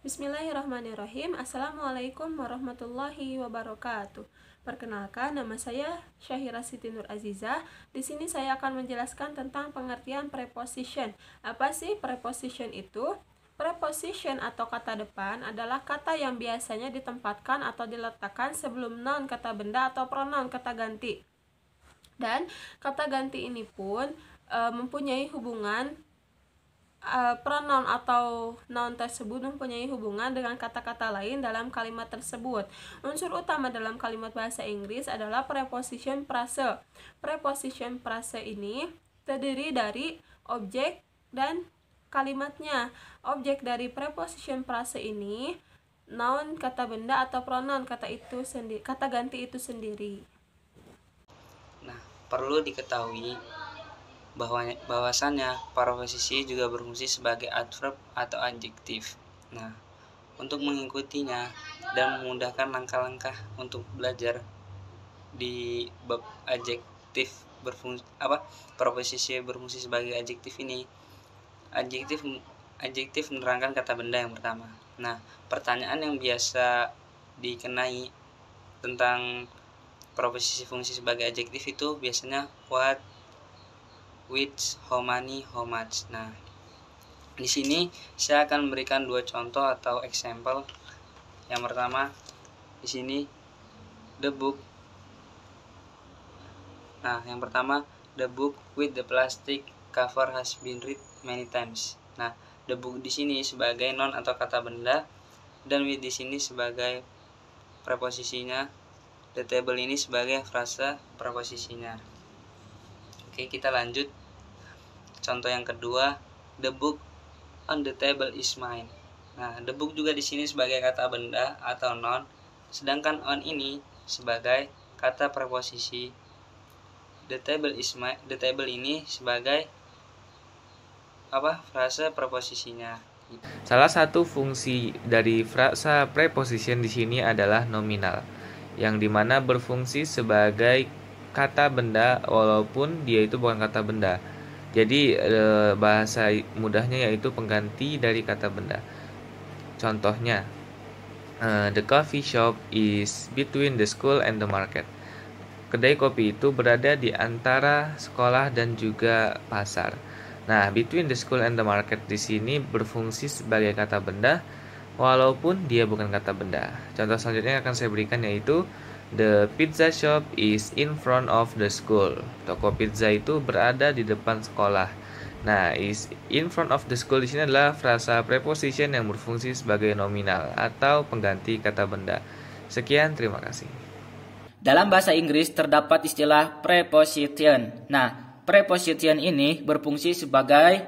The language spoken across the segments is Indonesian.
Bismillahirrahmanirrahim Assalamualaikum warahmatullahi wabarakatuh Perkenalkan, nama saya Syahira Siti Nur Aziza Di sini saya akan menjelaskan tentang pengertian preposition Apa sih preposition itu? Preposition atau kata depan adalah kata yang biasanya ditempatkan atau diletakkan sebelum noun kata benda atau pronoun kata ganti dan kata ganti ini pun e, mempunyai hubungan uh, pronoun atau noun tersebut mempunyai hubungan dengan kata-kata lain dalam kalimat tersebut. Unsur utama dalam kalimat bahasa Inggris adalah preposition prase. Preposition prase ini terdiri dari objek dan kalimatnya. Objek dari preposition prase ini noun kata benda atau pronoun kata itu sendiri kata ganti itu sendiri. Nah, perlu diketahui bahwa bahwasannya parafasisi juga berfungsi sebagai adverb atau adjektif. Nah, untuk mengikutinya dan memudahkan langkah-langkah untuk belajar di bab adjektif berfungsi apa proposisi berfungsi sebagai adjektif ini adjektif adjektif menerangkan kata benda yang pertama nah pertanyaan yang biasa dikenai tentang proposisi fungsi sebagai adjektif itu biasanya what which, how many, how much. Nah, di sini saya akan memberikan dua contoh atau example. Yang pertama di sini the book. Nah, yang pertama the book with the plastic cover has been read many times. Nah, the book di sini sebagai non atau kata benda dan with di sini sebagai preposisinya. The table ini sebagai frasa preposisinya. Oke, kita lanjut Contoh yang kedua, the book on the table is mine. Nah, the book juga di sini sebagai kata benda atau noun, sedangkan on ini sebagai kata preposisi. The table is my, the table ini sebagai apa? Frasa preposisinya. Salah satu fungsi dari frasa preposition di sini adalah nominal, yang dimana berfungsi sebagai kata benda walaupun dia itu bukan kata benda. Jadi e, bahasa mudahnya yaitu pengganti dari kata benda. Contohnya, e, the coffee shop is between the school and the market. Kedai kopi itu berada di antara sekolah dan juga pasar. Nah, between the school and the market di sini berfungsi sebagai kata benda walaupun dia bukan kata benda. Contoh selanjutnya yang akan saya berikan yaitu The pizza shop is in front of the school. Toko pizza itu berada di depan sekolah. Nah, is in front of the school di sini adalah frasa preposition yang berfungsi sebagai nominal atau pengganti kata benda. Sekian, terima kasih. Dalam bahasa Inggris terdapat istilah preposition. Nah, preposition ini berfungsi sebagai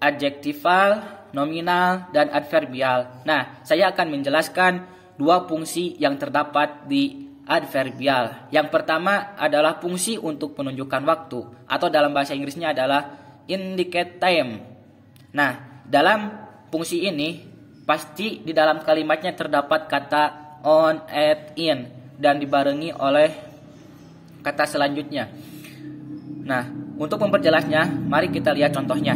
adjektival, nominal, dan adverbial. Nah, saya akan menjelaskan dua fungsi yang terdapat di adverbial. Yang pertama adalah fungsi untuk menunjukkan waktu atau dalam bahasa Inggrisnya adalah indicate time. Nah, dalam fungsi ini pasti di dalam kalimatnya terdapat kata on, at, in dan dibarengi oleh kata selanjutnya. Nah, untuk memperjelasnya, mari kita lihat contohnya.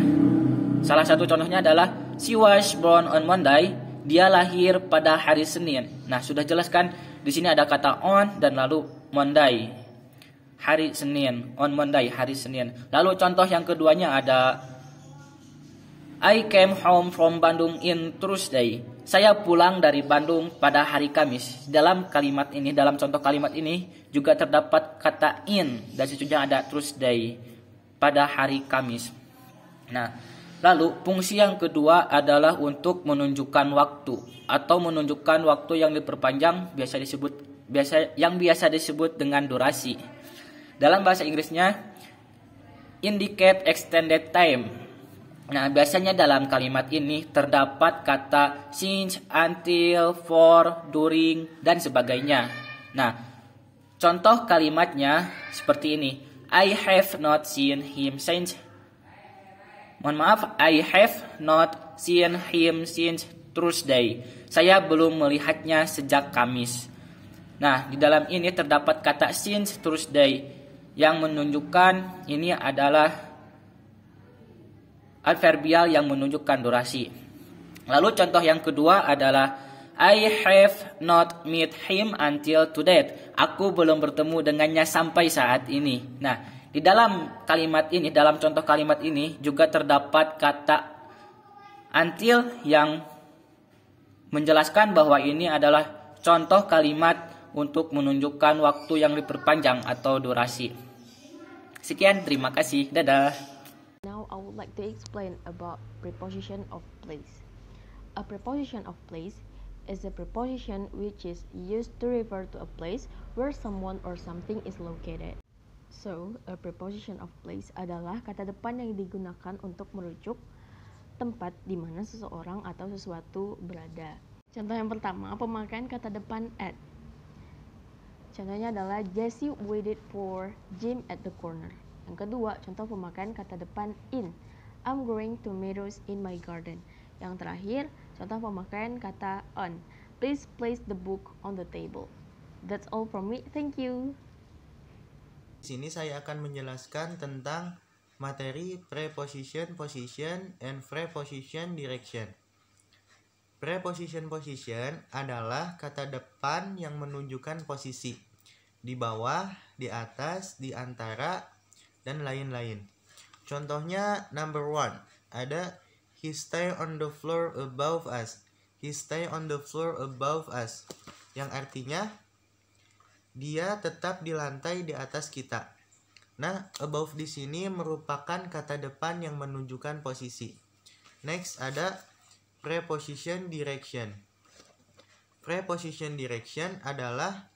Salah satu contohnya adalah she was born on Monday dia lahir pada hari Senin. Nah, sudah jelaskan di sini ada kata on dan lalu Monday. Hari Senin, on Monday, hari Senin. Lalu contoh yang keduanya ada I came home from Bandung in Thursday. Saya pulang dari Bandung pada hari Kamis. Dalam kalimat ini, dalam contoh kalimat ini juga terdapat kata in dan sejujurnya ada Thursday pada hari Kamis. Nah, Lalu, fungsi yang kedua adalah untuk menunjukkan waktu atau menunjukkan waktu yang diperpanjang biasa disebut biasa yang biasa disebut dengan durasi. Dalam bahasa Inggrisnya indicate extended time. Nah, biasanya dalam kalimat ini terdapat kata since, until, for, during dan sebagainya. Nah, contoh kalimatnya seperti ini. I have not seen him since Mohon maaf, I have not seen him since Thursday. Saya belum melihatnya sejak Kamis. Nah, di dalam ini terdapat kata since Thursday yang menunjukkan ini adalah adverbial yang menunjukkan durasi. Lalu contoh yang kedua adalah I have not met him until today. Aku belum bertemu dengannya sampai saat ini. Nah, di dalam kalimat ini, dalam contoh kalimat ini juga terdapat kata until yang menjelaskan bahwa ini adalah contoh kalimat untuk menunjukkan waktu yang diperpanjang atau durasi. Sekian, terima kasih. Dadah. Now I would like to explain about preposition of place. A preposition of place is a preposition which is used to refer to a place where someone or something is located. So, a preposition of place adalah kata depan yang digunakan untuk merujuk tempat di mana seseorang atau sesuatu berada. Contoh yang pertama, pemakaian kata depan at. Contohnya adalah Jesse waited for Jim at the corner. Yang kedua, contoh pemakaian kata depan in. I'm growing tomatoes in my garden. Yang terakhir, contoh pemakaian kata on. Please place the book on the table. That's all from me. Thank you. Di sini saya akan menjelaskan tentang materi preposition position and preposition direction. Preposition position adalah kata depan yang menunjukkan posisi di bawah, di atas, di antara, dan lain-lain. Contohnya number one ada he stay on the floor above us. He stay on the floor above us. Yang artinya dia tetap di lantai di atas kita. Nah, above di sini merupakan kata depan yang menunjukkan posisi. Next ada preposition direction. Preposition direction adalah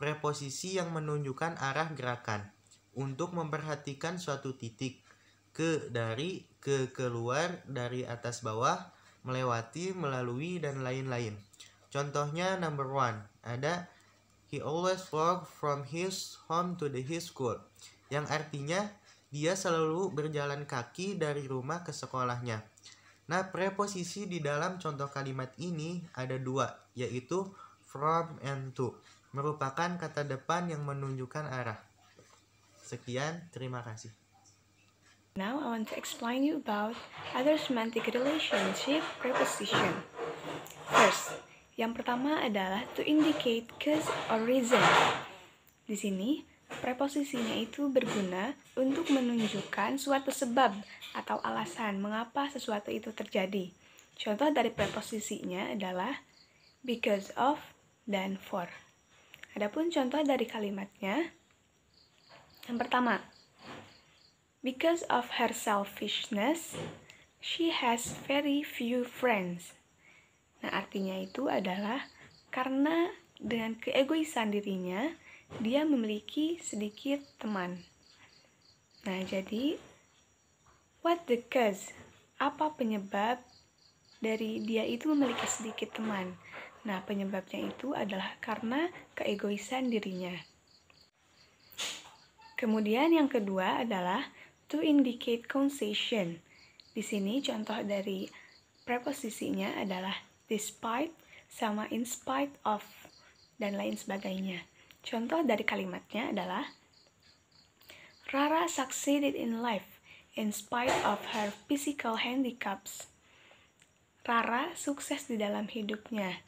preposisi yang menunjukkan arah gerakan untuk memperhatikan suatu titik ke dari ke keluar dari atas bawah melewati melalui dan lain-lain. Contohnya number one ada He always walk from his home to the his school, yang artinya dia selalu berjalan kaki dari rumah ke sekolahnya. Nah, preposisi di dalam contoh kalimat ini ada dua, yaitu from and to, merupakan kata depan yang menunjukkan arah. Sekian, terima kasih. Now I want to explain you about other semantic relationship preposition. First, yang pertama adalah to indicate cause or reason. Di sini, preposisinya itu berguna untuk menunjukkan suatu sebab atau alasan mengapa sesuatu itu terjadi. Contoh dari preposisinya adalah because of dan for. Adapun contoh dari kalimatnya, yang pertama, because of her selfishness, she has very few friends. Nah, artinya itu adalah karena dengan keegoisan dirinya, dia memiliki sedikit teman. Nah, jadi what the cause? Apa penyebab dari dia itu memiliki sedikit teman? Nah, penyebabnya itu adalah karena keegoisan dirinya. Kemudian yang kedua adalah to indicate concession. Di sini contoh dari preposisinya adalah despite sama in spite of dan lain sebagainya. Contoh dari kalimatnya adalah Rara succeeded in life in spite of her physical handicaps. Rara sukses di dalam hidupnya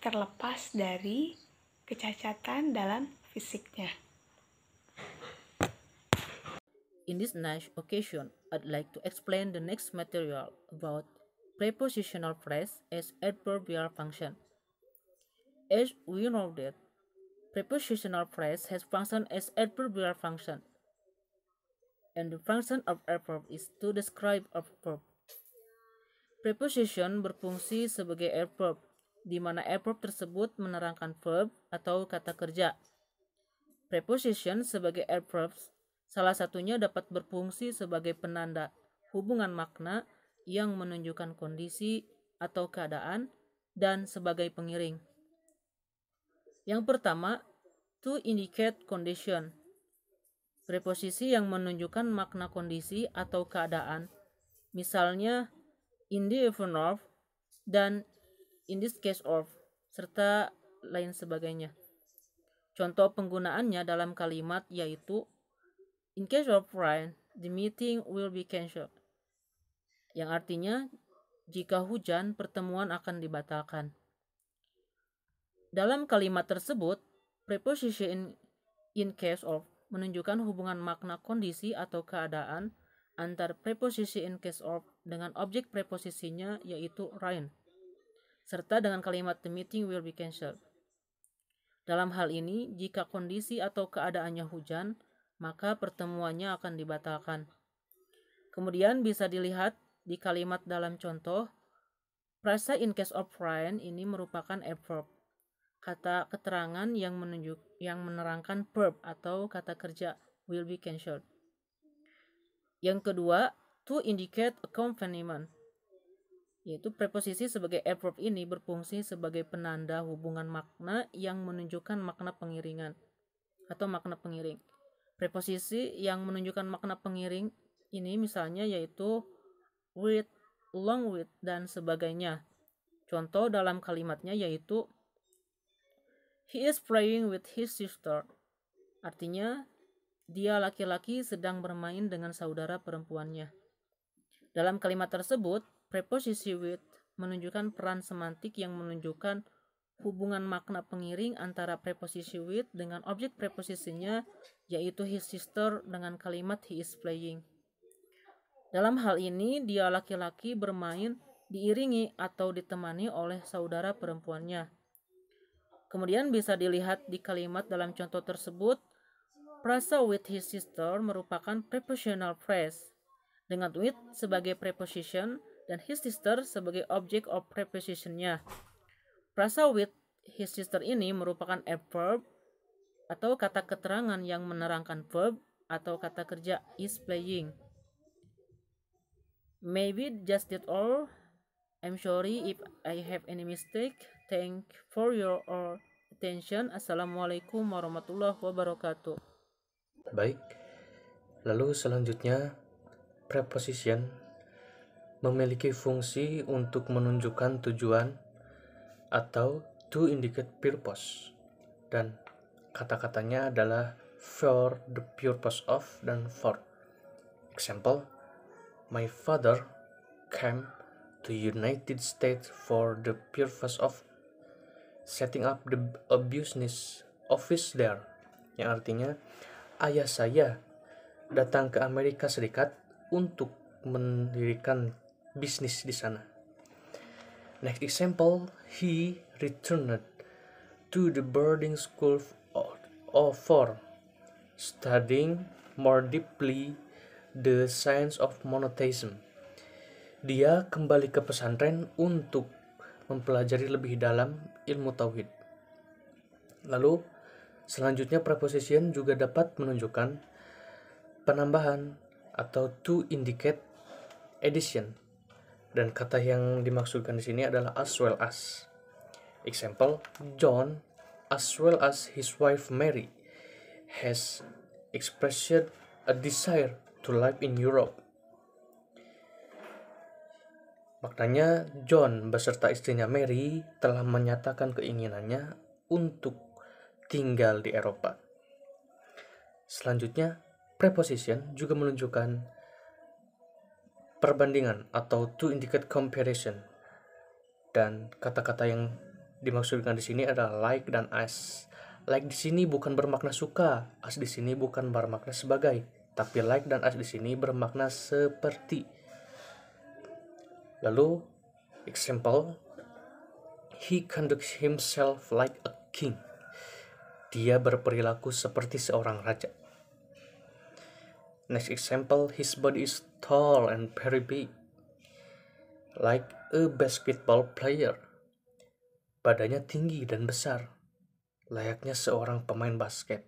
terlepas dari kecacatan dalam fisiknya. In this nice occasion, I'd like to explain the next material about prepositional phrase as adverbial function. As we know that, prepositional phrase has function as adverbial function. And the function of adverb is to describe a verb. Preposition berfungsi sebagai adverb, di mana adverb tersebut menerangkan verb atau kata kerja. Preposition sebagai adverbs, salah satunya dapat berfungsi sebagai penanda hubungan makna yang menunjukkan kondisi atau keadaan dan sebagai pengiring. Yang pertama, to indicate condition. Preposisi yang menunjukkan makna kondisi atau keadaan. Misalnya, in the event of dan in this case of serta lain sebagainya. Contoh penggunaannya dalam kalimat yaitu in case of rain, the meeting will be cancelled yang artinya jika hujan, pertemuan akan dibatalkan. Dalam kalimat tersebut, preposition in, case of menunjukkan hubungan makna kondisi atau keadaan antar preposisi in case of dengan objek preposisinya yaitu rain, serta dengan kalimat the meeting will be cancelled. Dalam hal ini, jika kondisi atau keadaannya hujan, maka pertemuannya akan dibatalkan. Kemudian bisa dilihat di kalimat dalam contoh, frasa in case of rain ini merupakan adverb, kata keterangan yang menunjuk yang menerangkan verb atau kata kerja will be cancelled. Yang kedua, to indicate a accompaniment yaitu preposisi sebagai adverb ini berfungsi sebagai penanda hubungan makna yang menunjukkan makna pengiringan atau makna pengiring. Preposisi yang menunjukkan makna pengiring ini misalnya yaitu with, long with, dan sebagainya. Contoh dalam kalimatnya yaitu He is playing with his sister. Artinya, dia laki-laki sedang bermain dengan saudara perempuannya. Dalam kalimat tersebut, preposisi with menunjukkan peran semantik yang menunjukkan hubungan makna pengiring antara preposisi with dengan objek preposisinya, yaitu his sister dengan kalimat he is playing. Dalam hal ini, dia laki-laki bermain diiringi atau ditemani oleh saudara perempuannya. Kemudian bisa dilihat di kalimat dalam contoh tersebut, Prasa with his sister merupakan prepositional phrase, dengan with sebagai preposition dan his sister sebagai object of prepositionnya. Prasa with his sister ini merupakan adverb atau kata keterangan yang menerangkan verb atau kata kerja is playing. Maybe just that all. I'm sorry if I have any mistake. Thank for your uh, attention. Assalamualaikum warahmatullahi wabarakatuh. Baik. Lalu selanjutnya preposition memiliki fungsi untuk menunjukkan tujuan atau to indicate purpose dan kata-katanya adalah for the purpose of dan for. Example, My father came to United States for the purpose of setting up the, a business office there yang artinya ayah saya datang ke Amerika Serikat untuk mendirikan bisnis di sana. Next example, he returned to the boarding school for studying more deeply The Science of Monotheism. Dia kembali ke pesantren untuk mempelajari lebih dalam ilmu tauhid. Lalu, selanjutnya preposition juga dapat menunjukkan penambahan atau to indicate addition. Dan kata yang dimaksudkan di sini adalah as well as. Example, John as well as his wife Mary has expressed a desire to life in Europe. Maknanya, John beserta istrinya Mary telah menyatakan keinginannya untuk tinggal di Eropa. Selanjutnya, preposition juga menunjukkan perbandingan atau to indicate comparison. Dan kata-kata yang dimaksudkan di sini adalah like dan as. Like di sini bukan bermakna suka, as di sini bukan bermakna sebagai tapi like dan as di sini bermakna seperti. Lalu example he conducts himself like a king. Dia berperilaku seperti seorang raja. Next example, his body is tall and very big, like a basketball player. Badannya tinggi dan besar, layaknya seorang pemain basket.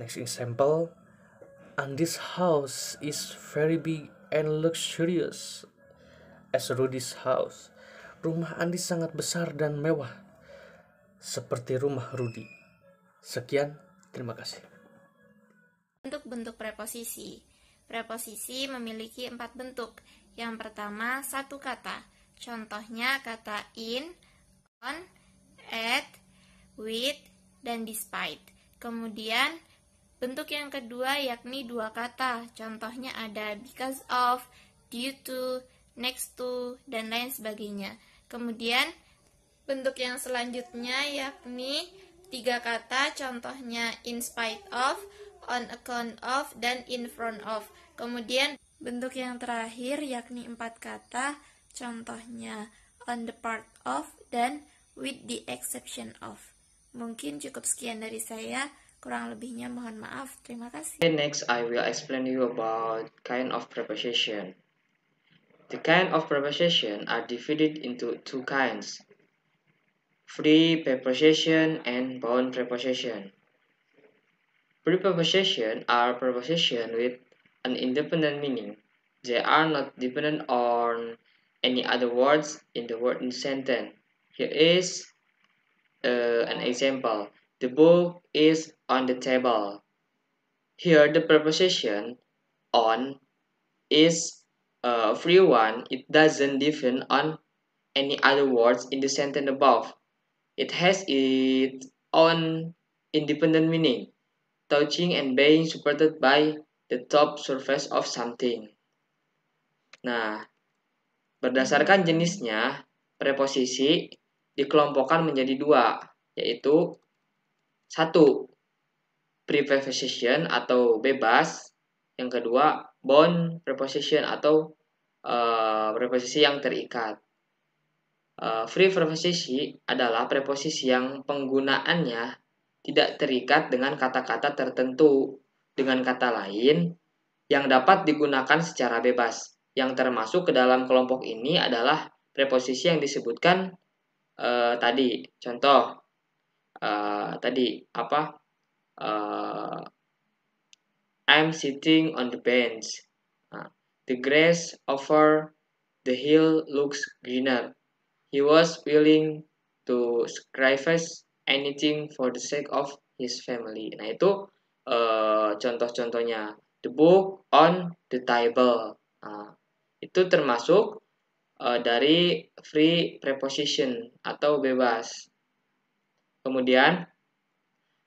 Next example, and this house is very big and luxurious as Rudy's house. Rumah Andi sangat besar dan mewah, seperti rumah Rudy. Sekian, terima kasih. Untuk bentuk preposisi. Preposisi memiliki empat bentuk. Yang pertama, satu kata. Contohnya kata in, on, at, with, dan despite. Kemudian Bentuk yang kedua yakni dua kata, contohnya ada because of, due to, next to, dan lain sebagainya. Kemudian bentuk yang selanjutnya yakni tiga kata, contohnya in spite of, on account of, dan in front of. Kemudian bentuk yang terakhir yakni empat kata, contohnya on the part of, dan with the exception of. Mungkin cukup sekian dari saya. Kurang lebihnya mohon maaf. Terima kasih. Okay, next I will explain you about kind of preposition. The kind of preposition are divided into two kinds. Free preposition and bound preposition. Free preposition are preposition with an independent meaning. They are not dependent on any other words in the word in sentence. Here is uh, an example. The book is on the table. Here the preposition on is uh, a free one. It doesn't depend on any other words in the sentence above. It has its own independent meaning, touching and being supported by the top surface of something. Nah, berdasarkan jenisnya, preposisi dikelompokkan menjadi dua, yaitu satu, preposition atau bebas. Yang kedua, bond preposition atau uh, preposisi yang terikat. Uh, free preposisi adalah preposisi yang penggunaannya tidak terikat dengan kata-kata tertentu. Dengan kata lain, yang dapat digunakan secara bebas. Yang termasuk ke dalam kelompok ini adalah preposisi yang disebutkan uh, tadi. Contoh, uh, tadi apa uh, I'm sitting on the bench uh, the grass over the hill looks greener he was willing to sacrifice anything for the sake of his family nah itu uh, contoh-contohnya the book on the table uh, itu termasuk uh, dari free preposition atau bebas Kemudian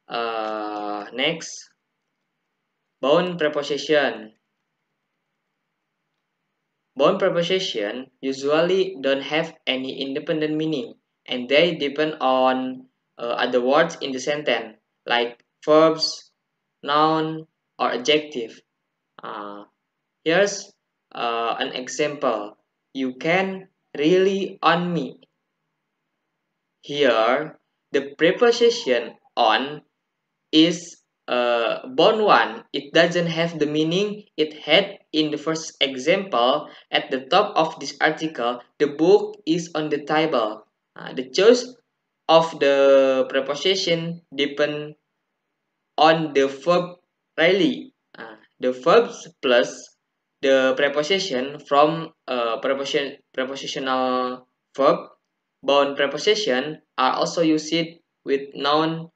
uh, next bound preposition. Bound preposition usually don't have any independent meaning and they depend on uh, other words in the sentence like verbs, noun, or adjective. Uh, here's uh, an example. You can really on me. Here, the preposition on is uh, born one. It doesn't have the meaning it had in the first example. At the top of this article, the book is on the table. Uh, the choice of the preposition depend on the verb really. Uh, the verbs plus the preposition from a uh, preposition, prepositional verb Bound preposition are also used with noun,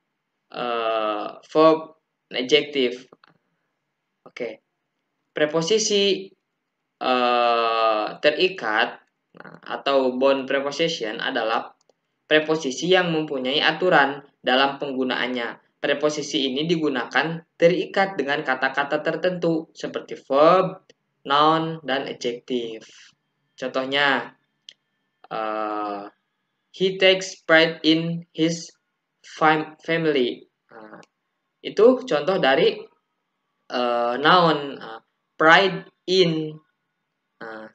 uh, verb, adjective. Oke. Okay. Preposisi uh, terikat nah, atau bound preposition adalah preposisi yang mempunyai aturan dalam penggunaannya. Preposisi ini digunakan terikat dengan kata-kata tertentu seperti verb, noun, dan adjective. Contohnya, uh, he takes pride in his family. Nah, itu contoh dari uh, noun uh, pride in. Nah,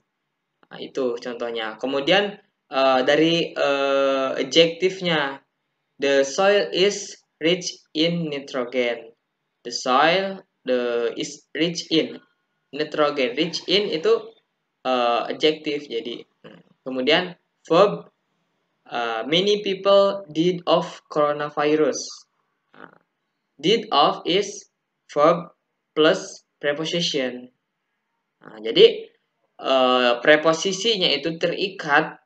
itu contohnya. Kemudian uh, dari uh, adjektifnya, the soil is rich in nitrogen. The soil the is rich in nitrogen. Rich in itu uh, adjektif jadi. Hmm, kemudian verb Uh, many people did of coronavirus. Uh, did of is verb plus preposition. Nah, jadi uh, preposisinya itu terikat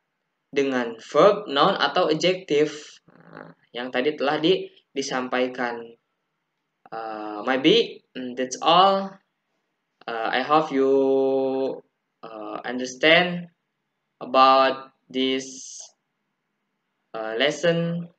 dengan verb, noun atau adjective uh, yang tadi telah di, disampaikan. Uh, maybe mm, that's all. Uh, I hope you uh, understand about this Uh, lesson